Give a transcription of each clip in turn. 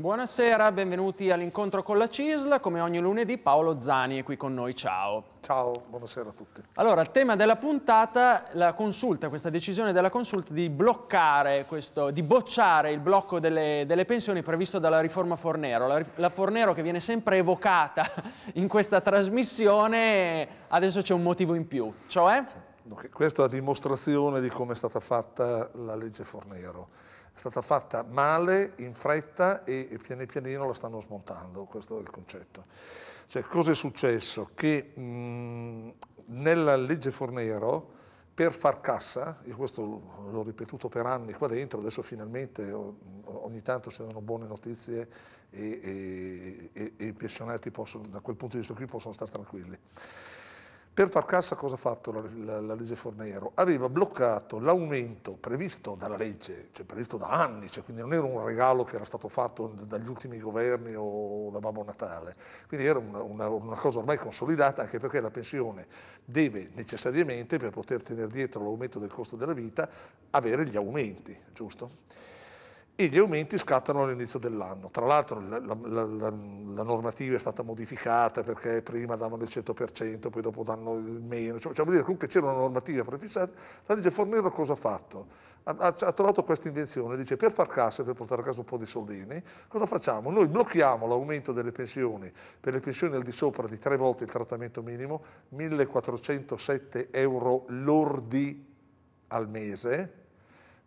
Buonasera, benvenuti all'incontro con la CISL. Come ogni lunedì Paolo Zani è qui con noi, ciao. Ciao, buonasera a tutti. Allora, il tema della puntata, la consulta, questa decisione della consulta di bloccare, questo, di bocciare il blocco delle, delle pensioni previsto dalla riforma Fornero. La, la Fornero che viene sempre evocata in questa trasmissione, adesso c'è un motivo in più, cioè? Questa è la dimostrazione di come è stata fatta la legge Fornero stata fatta male, in fretta e pian pianino la stanno smontando, questo è il concetto. Cioè, cosa è successo? Che mh, nella legge Fornero, per far cassa, io questo l'ho ripetuto per anni qua dentro, adesso finalmente ogni tanto si danno buone notizie e, e, e, e i pensionati possono, da quel punto di vista qui possono stare tranquilli. Per far cassa cosa ha fatto la, la, la legge Fornero? Aveva bloccato l'aumento previsto dalla legge, cioè previsto da anni, cioè quindi non era un regalo che era stato fatto dagli ultimi governi o da Babbo Natale, quindi era una, una, una cosa ormai consolidata anche perché la pensione deve necessariamente, per poter tenere dietro l'aumento del costo della vita, avere gli aumenti, giusto? e gli aumenti scattano all'inizio dell'anno. Tra l'altro la, la, la, la, normativa è stata modificata perché prima davano il 100%, poi dopo danno il meno, cioè, cioè dire, comunque c'era una normativa prefissata. La legge Fornero cosa ha fatto? Ha, ha, ha trovato questa invenzione, dice per far cassa, per portare a casa un po' di soldini, cosa facciamo? Noi blocchiamo l'aumento delle pensioni per le pensioni al di sopra di tre volte il trattamento minimo, 1407 euro lordi al mese,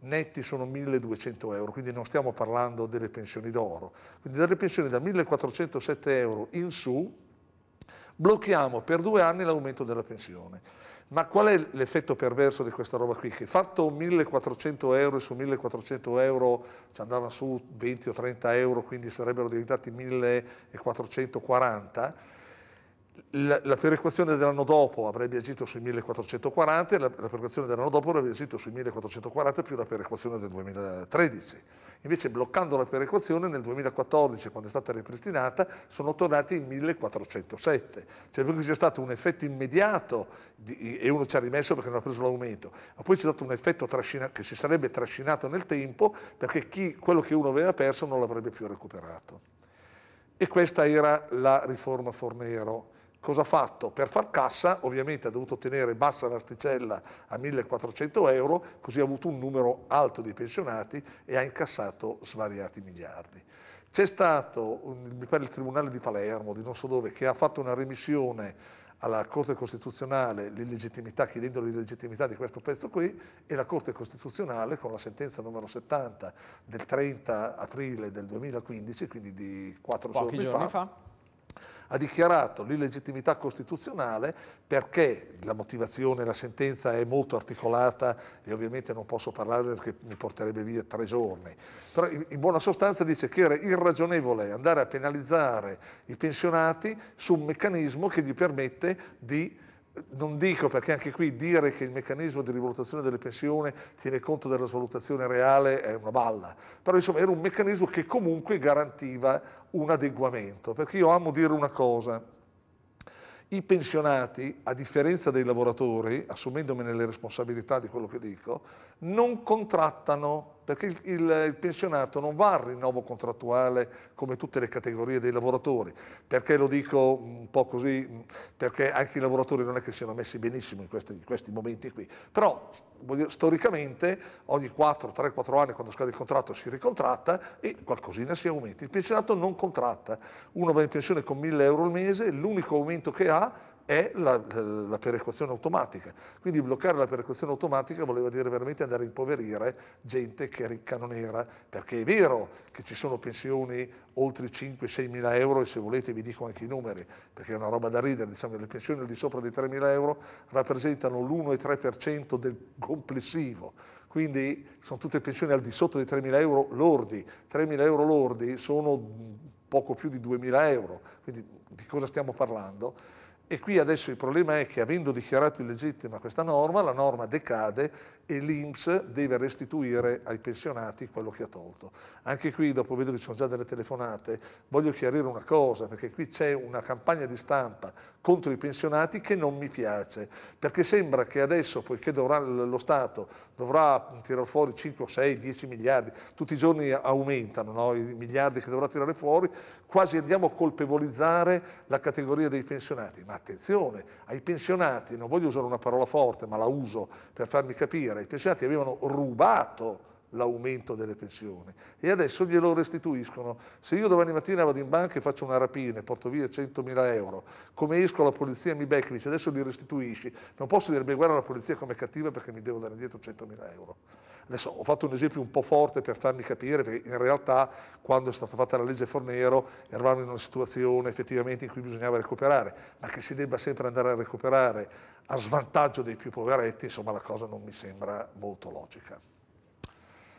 netti sono 1200 euro, quindi non stiamo parlando delle pensioni d'oro. Quindi dalle pensioni da 1407 euro in su blocchiamo per due anni l'aumento della pensione. Ma qual è l'effetto perverso di questa roba qui? Che fatto 1400 euro e su 1400 euro ci andavano su 20 o 30 euro, quindi sarebbero diventati 1440 la, la perequazione dell'anno dopo avrebbe agito sui 1440 e la, la perequazione dell'anno dopo avrebbe agito sui 1440 più la perequazione del 2013. Invece bloccando la perequazione nel 2014, quando è stata ripristinata, sono tornati in 1407. Cioè per cui c'è stato un effetto immediato di, e uno ci ha rimesso perché non ha preso l'aumento, ma poi c'è stato un effetto che si sarebbe trascinato nel tempo perché chi, quello che uno aveva perso non l'avrebbe più recuperato. E questa era la riforma Fornero Cosa ha fatto? Per far cassa ovviamente ha dovuto tenere bassa l'asticella a 1400 euro, così ha avuto un numero alto di pensionati e ha incassato svariati miliardi. C'è stato, mi pare il Tribunale di Palermo, di non so dove, che ha fatto una remissione alla Corte Costituzionale l'illegittimità, chiedendo l'illegittimità di questo pezzo qui e la Corte Costituzionale con la sentenza numero 70 del 30 aprile del 2015, quindi di quattro giorni fa, fa ha dichiarato l'illegittimità costituzionale perché la motivazione, la sentenza è molto articolata e ovviamente non posso parlare perché mi porterebbe via tre giorni, però in buona sostanza dice che era irragionevole andare a penalizzare i pensionati su un meccanismo che gli permette di non dico perché anche qui dire che il meccanismo di rivalutazione delle pensioni tiene conto della svalutazione reale è una balla, però insomma era un meccanismo che comunque garantiva un adeguamento, perché io amo dire una cosa, i pensionati, a differenza dei lavoratori, assumendomene le responsabilità di quello che dico, non contrattano perché il, il, il, pensionato non va al rinnovo contrattuale come tutte le categorie dei lavoratori, perché lo dico un po' così, perché anche i lavoratori non è che siano messi benissimo in questi, in questi momenti qui, però dire, storicamente ogni 4, 3, 4 anni quando scade il contratto si ricontratta e qualcosina si aumenta. Il pensionato non contratta, uno va in pensione con 1000 euro al mese, l'unico aumento che ha è la, eh, la, perequazione automatica. Quindi bloccare la perequazione automatica voleva dire veramente andare a impoverire gente che ricca non era, perché è vero che ci sono pensioni oltre i 5-6 mila euro e se volete vi dico anche i numeri, perché è una roba da ridere, diciamo, che le pensioni al di sopra dei 3 mila euro rappresentano l'1,3% del complessivo, quindi sono tutte pensioni al di sotto dei 3.000 euro lordi, 3.000 euro lordi sono poco più di 2.000 euro, quindi di cosa stiamo parlando? E qui adesso il problema è che avendo dichiarato illegittima questa norma, la norma decade e l'Inps deve restituire ai pensionati quello che ha tolto. Anche qui, dopo vedo che ci sono già delle telefonate, voglio chiarire una cosa, perché qui c'è una campagna di stampa contro i pensionati che non mi piace, perché sembra che adesso, poiché dovrà, lo Stato dovrà tirare fuori 5, 6, 10 miliardi, tutti i giorni aumentano no? i miliardi che dovrà tirare fuori, quasi andiamo a colpevolizzare la categoria dei pensionati. Ma attenzione, ai pensionati, non voglio usare una parola forte, ma la uso per farmi capire, i pensionati avevano rubato l'aumento delle pensioni e adesso glielo restituiscono. Se io domani mattina vado in banca e faccio una rapina e porto via 100.000 euro, come esco la polizia mi becca e dice adesso li restituisci, non posso dire beh guarda la polizia com'è cattiva perché mi devo dare indietro 100.000 euro. Adesso ho fatto un esempio un po' forte per farmi capire perché in realtà quando è stata fatta la legge Fornero eravamo in una situazione effettivamente in cui bisognava recuperare, ma che si debba sempre andare a recuperare a svantaggio dei più poveretti, insomma la cosa non mi sembra molto logica.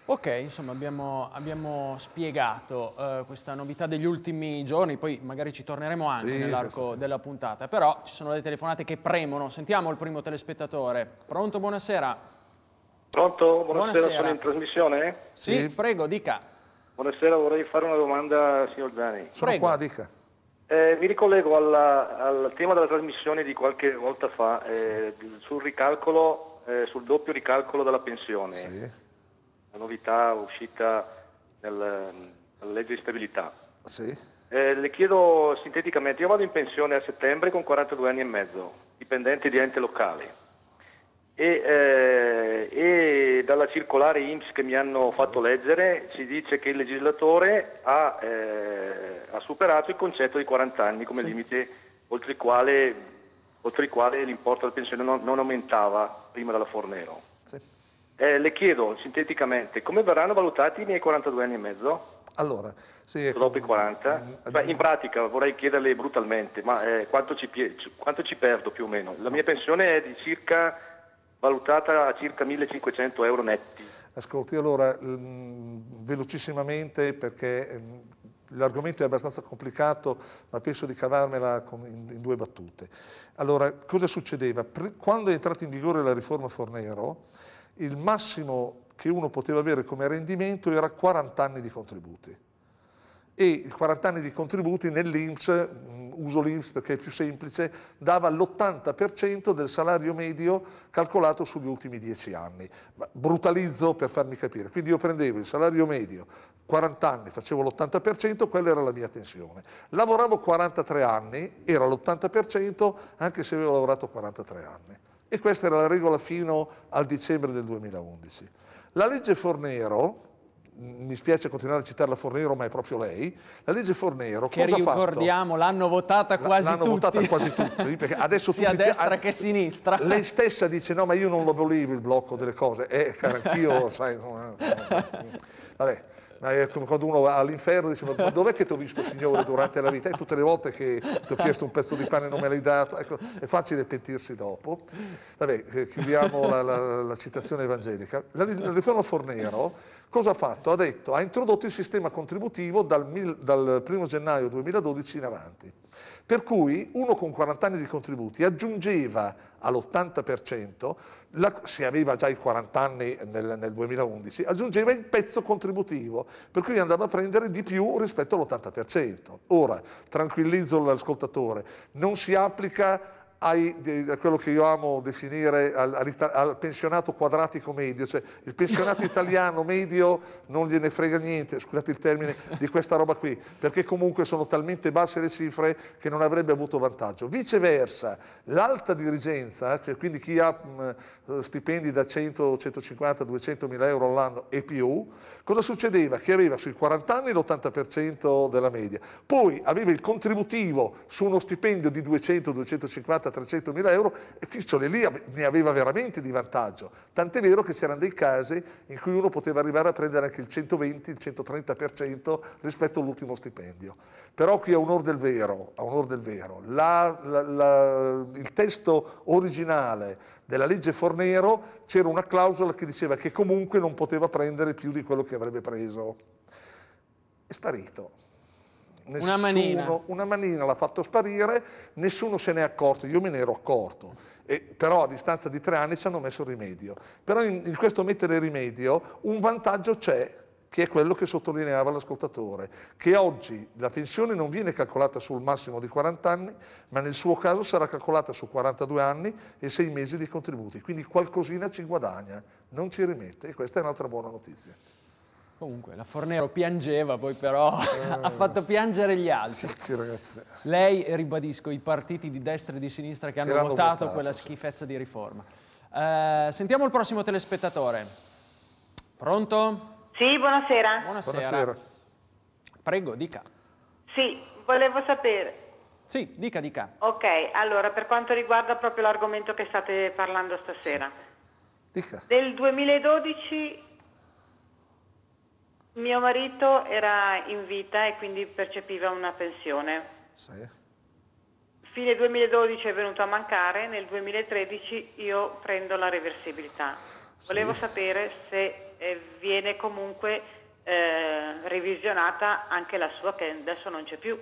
Ok, insomma abbiamo, abbiamo spiegato uh, questa novità degli ultimi giorni, poi magari ci torneremo anche sì, nell'arco sì. della puntata, però ci sono le telefonate che premono, sentiamo il primo telespettatore. Pronto, buonasera. Pronto, buonasera, buonasera. sono in trasmissione? Sì, sì, prego, dica. Buonasera, vorrei fare una domanda signor Zani. Sono prego. qua, dica. Eh, mi ricollego alla, al tema della trasmissione di qualche volta fa, eh, sul ricalcolo, eh, sul doppio ricalcolo della pensione. Sì la novità uscita nella legge di stabilità. Sì. Eh, le chiedo sinteticamente, io vado in pensione a settembre con 42 anni e mezzo, dipendente di ente locale. E, eh, e, dalla circolare IMSS che mi hanno fatto leggere si dice che il legislatore ha, eh, ha superato il concetto di 40 anni come sì. limite oltre il quale, oltre il quale l'importo della pensione non, non aumentava prima della Fornero. Eh, le chiedo sinteticamente come verranno valutati i miei 42 anni e mezzo? Allora, sì, dopo i 40? Cioè, in pratica vorrei chiederle brutalmente, ma eh, quanto, ci quanto, ci, perdo più o meno? La mia pensione è di circa, valutata a circa 1500 euro netti. Ascolti, allora, mh, mm, velocissimamente perché mm, l'argomento è abbastanza complicato, ma penso di cavarmela con, in, in, due battute. Allora, cosa succedeva? Pre quando è entrata in vigore la riforma Fornero, il massimo che uno poteva avere come rendimento era 40 anni di contributi. E 40 anni di contributi nell'Inps, mm, uso l'Inps perché è più semplice, dava l'80% del salario medio calcolato sugli ultimi 10 anni. Ma brutalizzo per farmi capire. Quindi io prendevo il salario medio, 40 anni, facevo l'80%, quella era la mia pensione. Lavoravo 43 anni, era l'80%, anche se avevo lavorato 43 anni. E questa era la regola fino al dicembre del 2011. La legge Fornero, mi spiace continuare a citarla Fornero, ma è proprio lei, la legge Fornero che cosa ricordiamo, l'hanno votata quasi l'hanno tutti. L'hanno votata quasi tutti, perché adesso sia tutti, a destra a, che a sinistra. Lei stessa dice "No, ma io non lo volevo il blocco delle cose". Eh, cara, anch'io, sai, eh, eh, eh. vabbè è come quando uno va all'inferno e dice: Ma dov'è che ti ho visto, Signore, durante la vita? E tutte le volte che ti ho chiesto un pezzo di pane e non me l'hai dato. Ecco, è facile pentirsi dopo. Vabbè, eh, chiudiamo la, la, la, citazione evangelica. La, la riforma Fornero cosa ha fatto? Ha detto: ha introdotto il sistema contributivo dal, dal 1 gennaio 2012 in avanti. Per cui uno con 40 anni di contributi aggiungeva all'80%, la, si aveva già i 40 anni nel, nel 2011, aggiungeva il pezzo contributivo, per cui andava a prendere di più rispetto all'80%. Ora, tranquillizzo l'ascoltatore, non si applica ai, a quello che io amo definire al, al pensionato quadratico medio, cioè il pensionato italiano medio non gliene frega niente, scusate il termine, di questa roba qui, perché comunque sono talmente basse le cifre che non avrebbe avuto vantaggio. Viceversa, l'alta dirigenza, cioè quindi chi ha stipendi da 100, 150, 200 mila euro all'anno e più, cosa succedeva? Che aveva sui 40 anni l'80% della media, poi aveva il contributivo su uno stipendio di 200, 250, 300.000 euro e Ficcioli lì ne aveva veramente di vantaggio, tant'è vero che c'erano dei casi in cui uno poteva arrivare a prendere anche il 120, il 130% rispetto all'ultimo stipendio. Però qui a onor del vero, onor del vero la, la, la, il testo originale della legge Fornero c'era una clausola che diceva che comunque non poteva prendere più di quello che avrebbe preso. È sparito nessuno, una, manina. una manina l'ha fatto sparire, nessuno se n'è accorto, io me ne ero accorto. E, però a distanza di tre anni ci hanno messo rimedio. Però in, in questo mettere rimedio un vantaggio c'è, che è quello che sottolineava l'ascoltatore, che oggi la pensione non viene calcolata sul massimo di 40 anni, ma nel suo caso sarà calcolata su 42 anni e 6 mesi di contributi, quindi qualcosina ci guadagna, non ci rimette e questa è un'altra buona notizia. Comunque, la Fornero piangeva, poi però eh, ha fatto piangere gli altri. Sì, ragazzi. Lei, ribadisco, i partiti di destra e di sinistra che, che hanno, votato, votato quella sì. schifezza di riforma. Eh, sentiamo il prossimo telespettatore. Pronto? Sì, buonasera. buonasera. Buonasera. Prego, dica. Sì, volevo sapere. Sì, dica, dica. Ok, allora, per quanto riguarda proprio l'argomento che state parlando stasera. Sì. Dica. Del 2012 mio marito era in vita e quindi percepiva una pensione. Sì. Fine 2012 è venuto a mancare, nel 2013 io prendo la reversibilità. Sì. Volevo sapere se eh, viene comunque eh, revisionata anche la sua che adesso non c'è più.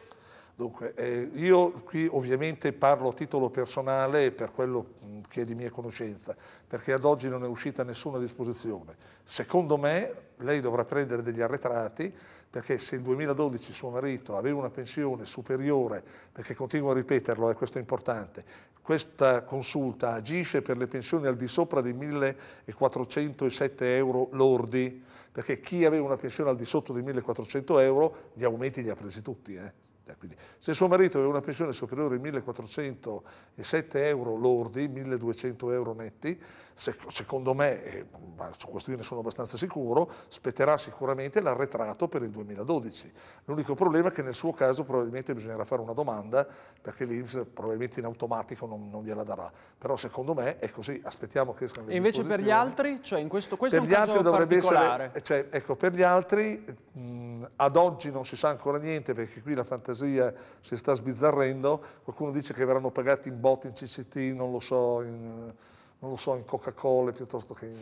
Dunque, eh, io qui ovviamente parlo a titolo personale per quello mm, che è di mia conoscenza, perché ad oggi non è uscita nessuna disposizione. Secondo me lei dovrà prendere degli arretrati perché se nel 2012 suo marito aveva una pensione superiore, perché continuo a ripeterlo, e eh, questo è importante, questa consulta agisce per le pensioni al di sopra dei 1.407 euro lordi, perché chi aveva una pensione al di sotto dei 1.400 euro gli aumenti li ha presi tutti. Eh. Quindi, se suo marito aveva una pensione superiore ai 1.407 euro lordi, 1.200 euro netti, secondo me, eh, ma su questo io ne sono abbastanza sicuro, spetterà sicuramente l'arretrato per il 2012. L'unico problema è che nel suo caso probabilmente bisognerà fare una domanda perché l'Inps probabilmente in automatico non, non, gliela darà. Però secondo me è così, aspettiamo che escano le Invece per gli altri, cioè in questo, questo per è un caso particolare. Essere, cioè, ecco, per gli altri mh, mm, ad oggi non si sa ancora niente perché qui la fantasia si sta sbizzarrendo, qualcuno dice che verranno pagati in bot, in CCT, non lo so, in, non lo so, in Coca-Cola piuttosto che in,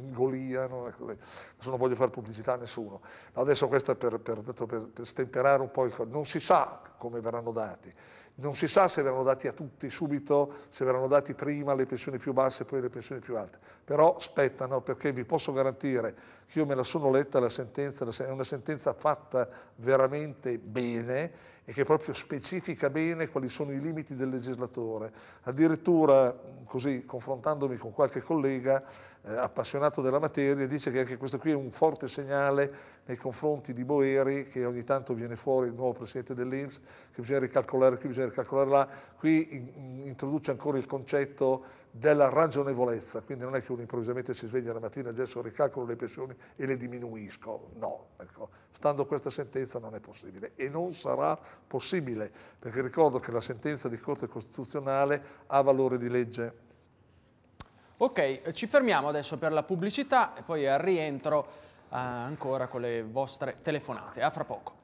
in Golia, no? adesso non voglio fare pubblicità a nessuno. Adesso questo è per, per, per, per stemperare un po' il... Non si sa come verranno dati non si sa se verranno dati a tutti subito, se verranno dati prima le pensioni più basse e poi le pensioni più alte. Però spettano perché vi posso garantire che io me la sono letta la sentenza, è una sentenza fatta veramente bene e che proprio specifica bene quali sono i limiti del legislatore. Addirittura, così confrontandomi con qualche collega, eh, appassionato della materia, dice che anche questo qui è un forte segnale nei confronti di Boeri, che ogni tanto viene fuori il nuovo presidente dell'Inps, che bisogna ricalcolare qui, bisogna ricalcolare là. Qui in, introduce ancora il concetto della ragionevolezza, quindi non è che uno improvvisamente si sveglia la mattina e adesso ricalcolo le pensioni e le diminuisco, no, ecco, stando questa sentenza non è possibile e non sarà possibile, perché ricordo che la sentenza di Corte Costituzionale ha valore di legge Ok, ci fermiamo adesso per la pubblicità e poi al rientro eh, ancora con le vostre telefonate. A fra poco.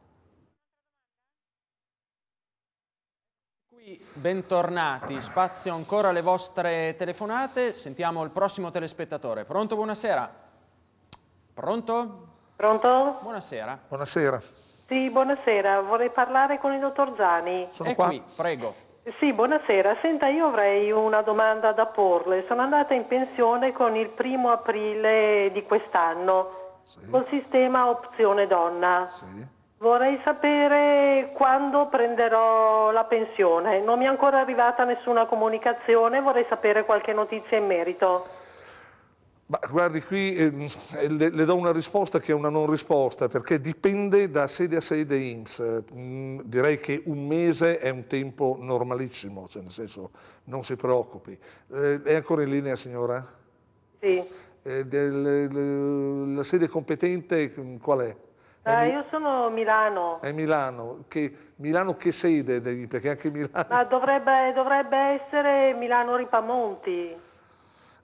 Qui bentornati, spazio ancora alle vostre telefonate. Sentiamo il prossimo telespettatore. Pronto, buonasera. Pronto? Pronto? Buonasera. Buonasera. Sì, buonasera. Vorrei parlare con il dottor Zani. Sono È qua. qui, prego. Sì, buonasera. Senta, io avrei una domanda da porle. Sono andata in pensione con il primo aprile di quest'anno sì. col sistema opzione donna. Sì. Vorrei sapere quando prenderò la pensione. Non mi è ancora arrivata nessuna comunicazione, vorrei sapere qualche notizia in merito. Ma guardi, qui ehm, eh, le, le, do una risposta che è una non risposta, perché dipende da sede a sede IMSS. Mm, direi che un mese è un tempo normalissimo, cioè nel senso non si preoccupi. Eh, è ancora in linea signora? Sì. Eh, del, la sede competente mm, qual è? Ah, io sono Milano. È Milano. Che, Milano che sede? Perché anche Milano... Ma dovrebbe, dovrebbe essere Milano Ripamonti.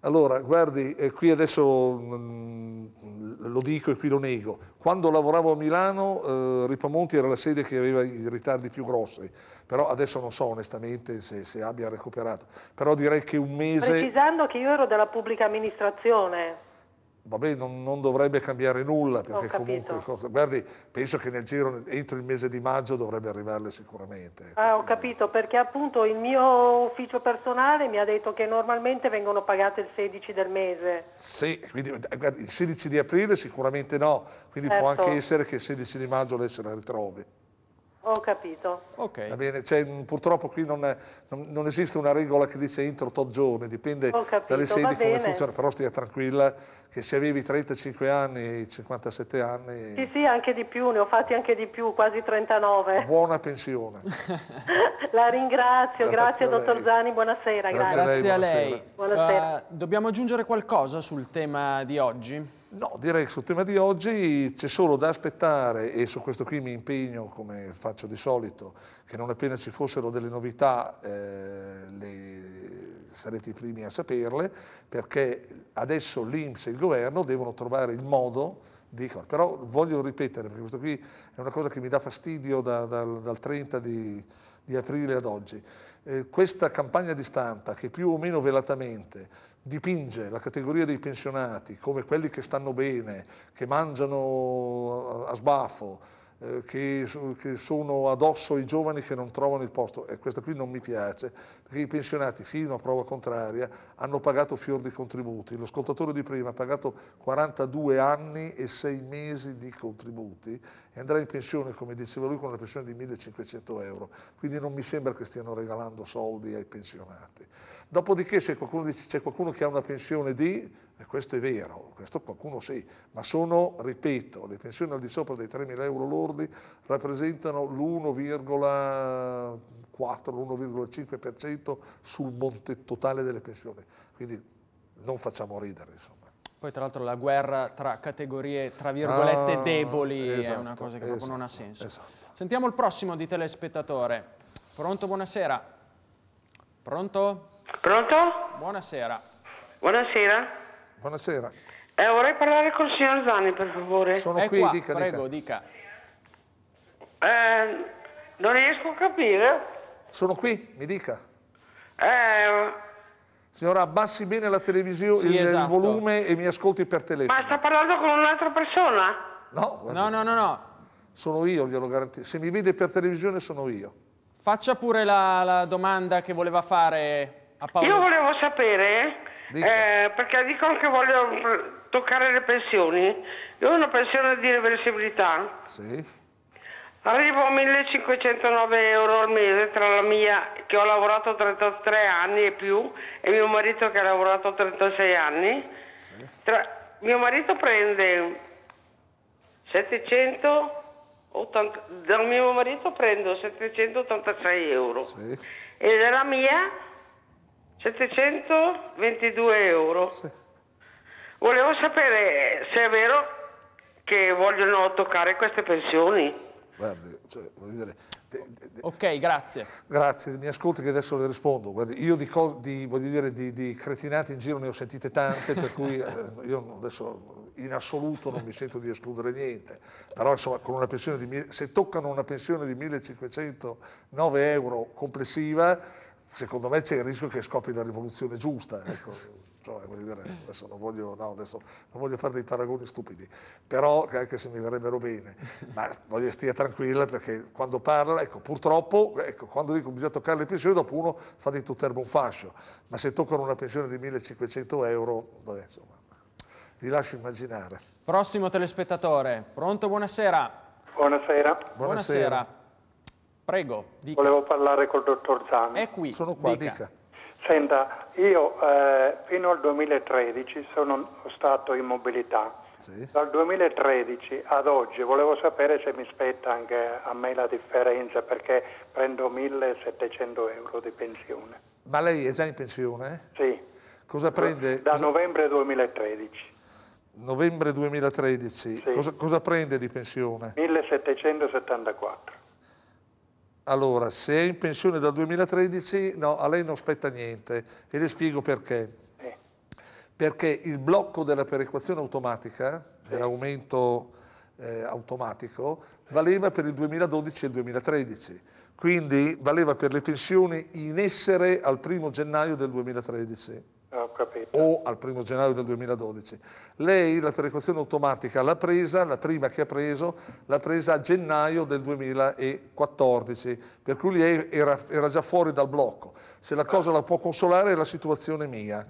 Allora, guardi, eh, qui adesso mh, mm, lo dico e qui lo nego. Quando lavoravo a Milano, eh, Ripamonti era la sede che aveva i ritardi più grossi, però adesso non so onestamente se, se abbia recuperato. Però direi che un mese... Precisando che io ero della pubblica amministrazione vabbè, non, non, dovrebbe cambiare nulla perché comunque cosa, guardi, penso che nel giro entro il mese di maggio dovrebbe arrivarle sicuramente. Ecco, ah, ho capito, perché appunto il mio ufficio personale mi ha detto che normalmente vengono pagate il 16 del mese. Sì, quindi eh, guardi, il 16 di aprile sicuramente no, quindi certo. può anche essere che il 16 di maggio lei se la ritrovi. Ho capito. Okay. Bene, cioè, purtroppo qui non, è, non, non, esiste una regola che dice entro tot giorni, dipende dalle sedi come bene. funziona, però stia tranquilla che se avevi 35 anni, 57 anni... Sì, sì, anche di più, ne ho fatti anche di più, quasi 39. Buona pensione. La ringrazio, grazie, grazie dottor Zani, buonasera. Grazie, grazie a lei. Buonasera. Buonasera. Uh, dobbiamo aggiungere qualcosa sul tema di oggi? No, direi che sul tema di oggi c'è solo da aspettare e su questo qui mi impegno come faccio di solito, che non appena ci fossero delle novità eh, le, sarete i primi a saperle, perché adesso l'Inps e il governo devono trovare il modo di... Però voglio ripetere, perché questo qui è una cosa che mi dà fastidio da, da, dal 30 di, di, aprile ad oggi. Eh, questa campagna di stampa che più o meno velatamente dipinge la categoria dei pensionati come quelli che stanno bene, che mangiano a sbaffo, eh, che, che, sono addosso ai giovani che non trovano il posto, e questa qui non mi piace, perché i pensionati fino a prova contraria hanno pagato fior di contributi, lo scoltatore di prima ha pagato 42 anni e 6 mesi di contributi e andrà in pensione, come diceva lui, con una pensione di 1500 euro, quindi non mi sembra che stiano regalando soldi ai pensionati. Dopodiché se qualcuno c'è qualcuno che ha una pensione di e questo è vero, questo qualcuno sì, ma sono, ripeto, le pensioni al di sopra dei 3.000 euro lordi rappresentano l'1,4, 15 sul monte totale delle pensioni. Quindi non facciamo ridere, insomma. Poi tra l'altro la guerra tra categorie, tra virgolette, ah, deboli esatto, è una cosa che esatto, non ha esatto, senso. Esatto. Sentiamo il prossimo di telespettatore. Pronto, buonasera. Pronto? Pronto? Buonasera. Buonasera. Buonasera. Eh, vorrei parlare col signor Zani, per favore. Sono è qui, qua, dica, prego, dica. Eh, non riesco a capire. Sono qui, mi dica. Eh... Signora, abbassi bene la televisione, sì, il, esatto. il volume e mi ascolti per telefono. Ma sta parlando con un'altra persona? No, no, no, no, no. Sono io, glielo garantisco. Se mi vede per televisione sono io. Faccia pure la, la domanda che voleva fare a Paolo. Io volevo sapere eh, perché dicono che voglio toccare le pensioni. Io ho una pensione di reversibilità. Sì. Arrivo a 1509 euro al mese tra la mia che ho lavorato 33 anni e più e mio marito che ha lavorato 36 anni. Sì. Tra, mio marito prende 780, dal mio marito prendo 786 euro sì. e dalla mia 722 euro. Sì. Volevo sapere se è vero che vogliono toccare queste pensioni. Guardi, cioè, Ok, grazie. Grazie, mi ascolti che adesso le rispondo. Guardi, io di, di, dire, di, di cretinate in giro ne ho sentite tante, per cui eh, io adesso in assoluto non mi sento di escludere niente. Però insomma, con una pensione di, se toccano una pensione di 1509 euro complessiva, secondo me c'è il rischio che scoppi la rivoluzione giusta. Ecco. Cioè, dire, adesso, non voglio, no, adesso, non voglio, fare dei paragoni stupidi, però che anche se mi verrebbero bene, ma voglio stia tranquilla perché quando parla, ecco, purtroppo, ecco, quando dico bisogna toccare le pensioni, dopo uno fa di tutto erbo un fascio, ma se toccano una pensione di 1500 euro, vabbè, insomma, vi lascio immaginare. Prossimo telespettatore, pronto, buonasera. Buonasera. Buonasera. buonasera. Prego, dica. Volevo parlare col dottor Zani. È qui. Sono qua, dica. dica. Senta, io eh, fino al 2013 sono stato in mobilità. Sì. Dal 2013 ad oggi volevo sapere se mi spetta anche a me la differenza perché prendo 1700 euro di pensione. Ma lei è già in pensione? Sì. Cosa prende? Da cosa... novembre 2013. Novembre 2013. Sì. Cosa, cosa prende di pensione? 1774. Allora, se è in pensione dal 2013, no, a lei non spetta niente e le spiego perché. Eh. Perché il blocco della perequazione automatica, eh. dell'aumento eh, automatico, valeva per il 2012 e il 2013, quindi valeva per le pensioni in essere al primo gennaio del 2013. Ah, o al primo gennaio del 2012. Lei la perequazione automatica l'ha presa, la prima che ha preso, l'ha presa a gennaio del 2014, per cui lei era, era già fuori dal blocco. Se la cosa la può consolare è la situazione mia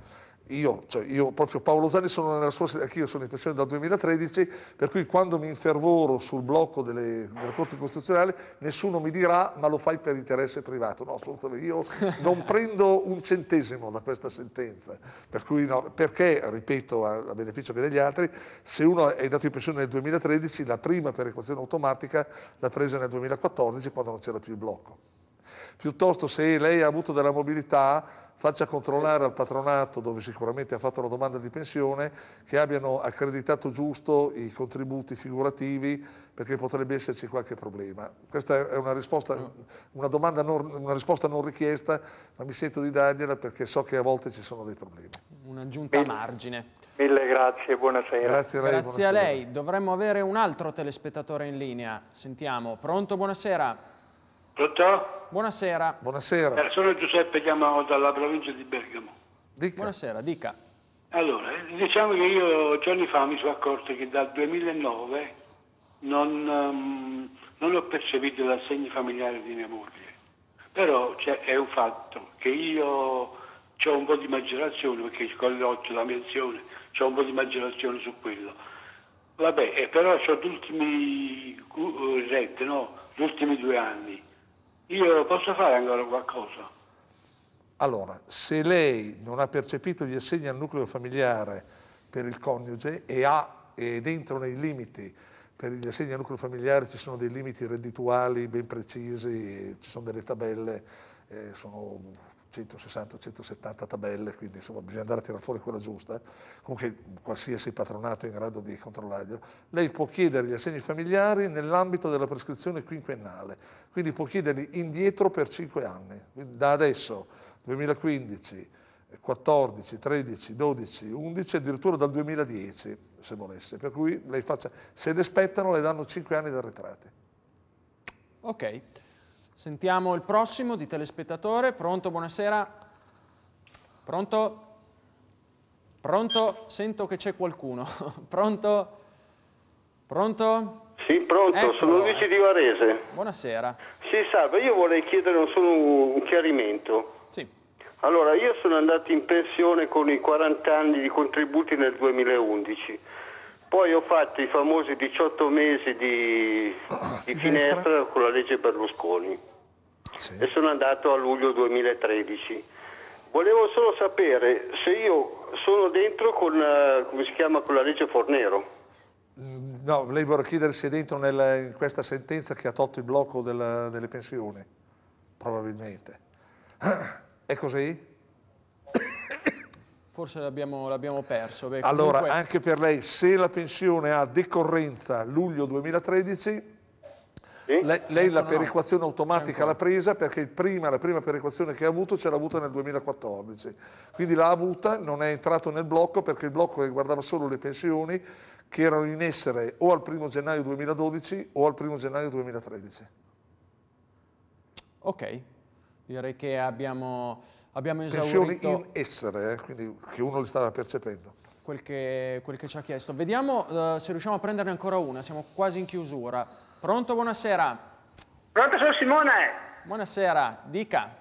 io, cioè io proprio Paolo Zani sono nella sua anch'io sono in pensione dal 2013, per cui quando mi infervoro sul blocco delle, della Corte Costituzionale nessuno mi dirà ma lo fai per interesse privato, no assolutamente, io non prendo un centesimo da questa sentenza, per cui no, perché, ripeto, a, a beneficio anche degli altri, se uno è andato in pensione nel 2013, la prima per equazione automatica l'ha presa nel 2014 quando non c'era più il blocco. Piuttosto se lei ha avuto della mobilità faccia controllare al patronato, dove sicuramente ha fatto la domanda di pensione, che abbiano accreditato giusto i contributi figurativi perché potrebbe esserci qualche problema. Questa è una, risposta, mm. una, domanda non, una risposta non richiesta, ma mi sento di dargliela perché so che a volte ci sono dei problemi. Un'aggiunta a margine. Mille grazie, buonasera. Grazie a lei. Grazie buonasera. a lei. Dovremmo avere un altro telespettatore in linea. Sentiamo. Pronto, buonasera. Pronto? buonasera. Buonasera. Eh, sono Giuseppe, chiamo dalla provincia di Bergamo. Dica. Buonasera, dica. Allora, eh, diciamo che io giorni fa mi sono accorto che dal 2009 non, um, non ho percepito l'assegno familiare di mia moglie. Però cioè, è un fatto che io ho un po' di maggiolazione, perché colloccio la pensione, ho un po' di maggiolazione su quello. Vabbè, eh, però ho gli ultimi uh, eh, rette, no? Gli ultimi due anni io posso fare ancora qualcosa? Allora, se lei non ha percepito gli assegni al nucleo familiare per il coniuge e ha ed entro nei limiti, per gli assegni al nucleo familiare ci sono dei limiti reddituali ben precisi, ci sono delle tabelle, eh, sono 160-170 tabelle, quindi insomma bisogna andare a tirare fuori quella giusta, eh. comunque qualsiasi patronato è in grado di controllarglielo, lei può chiedere gli assegni familiari nell'ambito della prescrizione quinquennale, quindi può chiederli indietro per 5 anni, quindi da adesso 2015, 14, 13, 12, 11, addirittura dal 2010 se volesse, per cui lei faccia, se le aspettano le danno 5 anni di arretrati. Ok. Sentiamo il prossimo di telespettatore. Pronto, buonasera. Pronto? Pronto? Sento che c'è qualcuno. pronto? Pronto? Sì, pronto, Eccolo. sono Luigi di Varese. Buonasera. Sì, salve, io vorrei chiedere solo un chiarimento. Sì. Allora, io sono andato in pensione con i 40 anni di contributi nel 2011 poi ho fatto i famosi 18 mesi ah, di, di finestra con la legge Berlusconi sì. e sono andato a luglio 2013. Volevo solo sapere se io sono dentro con, eh, chiama, con la legge Fornero. Mm, no, lei vorrà chiedere se è dentro nella, in questa sentenza che ha tolto il blocco della, delle pensioni, probabilmente. È così? Forse l'abbiamo, perso. Beh, allora, comunque... anche per lei, se la pensione ha decorrenza luglio 2013, sì? lei, lei eh, la perequazione no. automatica l'ha presa perché prima, la prima perequazione che ha avuto ce l'ha avuta nel 2014. Quindi l'ha avuta, non è entrato nel blocco perché il blocco riguardava solo le pensioni che erano in essere o al 1 gennaio 2012 o al 1 gennaio 2013. Ok, direi che abbiamo abbiamo esaurito... in essere, eh, quindi che uno li stava percependo. Quel che, quel che ci ha chiesto. Vediamo uh, se riusciamo a prenderne ancora una, siamo quasi in chiusura. Pronto, buonasera. Pronto, sono Simone. Buonasera, dica.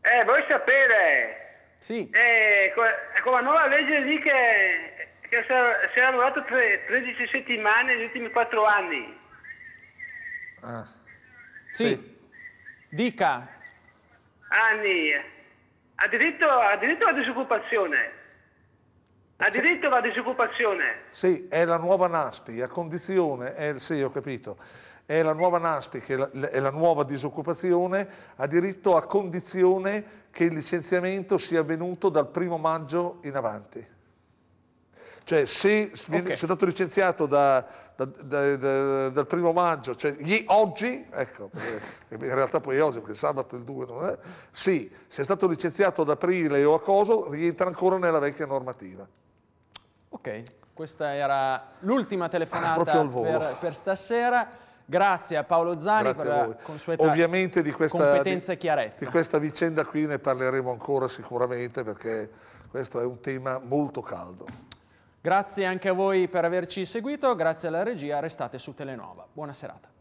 Eh, vuoi sapere? Sì. Eh, con la nuova legge lì che, che si è lavorato 13 settimane negli ultimi 4 anni. Ah. Sì. sì. Dica. Anni. Ha diritto, ha diritto alla disoccupazione. Ha diritto alla disoccupazione. Sì, è la nuova Naspi, a condizione, è, sì, ho capito, è la nuova Naspi, che è la, è la nuova disoccupazione, ha diritto a condizione che il licenziamento sia avvenuto dal primo maggio in avanti. Cioè, se sei okay. stato licenziato da, da, da, dal primo maggio, cioè gli, oggi, ecco, in realtà poi oggi, perché sabato il 2 non è, sì, se è stato licenziato ad aprile o a coso, rientra ancora nella vecchia normativa. Ok, questa era l'ultima telefonata ah, per, per stasera. Grazie a Paolo Zani Grazie per la consueta Ovviamente di questa, competenza e chiarezza. Di questa vicenda qui ne parleremo ancora sicuramente perché questo è un tema molto caldo. Grazie anche a voi per averci seguito, grazie alla regia, restate su Telenova. Buona serata.